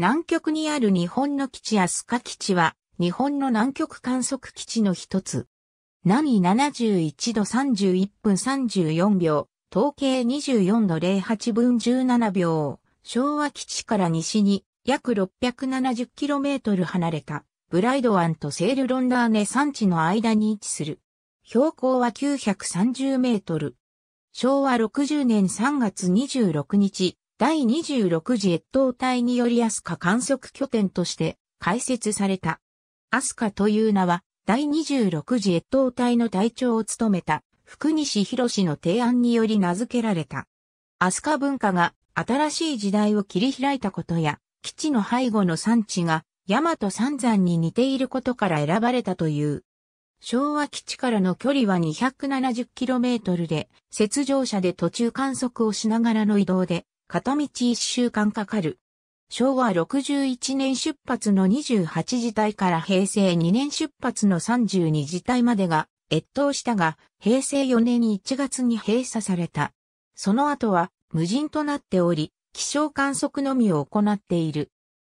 南極にある日本の基地アスカ基地は、日本の南極観測基地の一つ。南71度31分34秒、統計24度08分17秒、昭和基地から西に約 670km 離れた、ブライド湾とセールロンダーネ山地の間に位置する。標高は930メートル。昭和60年3月26日、第26次越冬隊によりアスカ観測拠点として開設された。アスカという名は、第26次越冬隊の隊長を務めた福西博の提案により名付けられた。アスカ文化が新しい時代を切り開いたことや、基地の背後の産地が大和三山に似ていることから選ばれたという。昭和基地からの距離は 270km で、雪上車で途中観測をしながらの移動で、片道一週間かかる。昭和61年出発の28時帯から平成2年出発の32時帯までが越冬したが、平成4年1月に閉鎖された。その後は無人となっており、気象観測のみを行っている。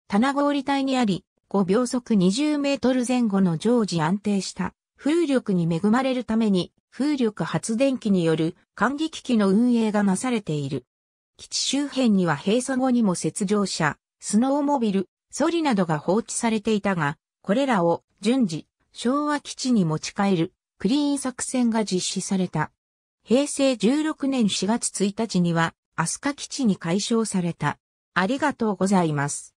棚氷帯にあり、5秒速20メートル前後の常時安定した風力に恵まれるために風力発電機による管理機器の運営がなされている。基地周辺には閉鎖後にも雪上車、スノーモビル、ソリなどが放置されていたが、これらを順次、昭和基地に持ち帰るクリーン作戦が実施された。平成16年4月1日には、飛鳥基地に解消された。ありがとうございます。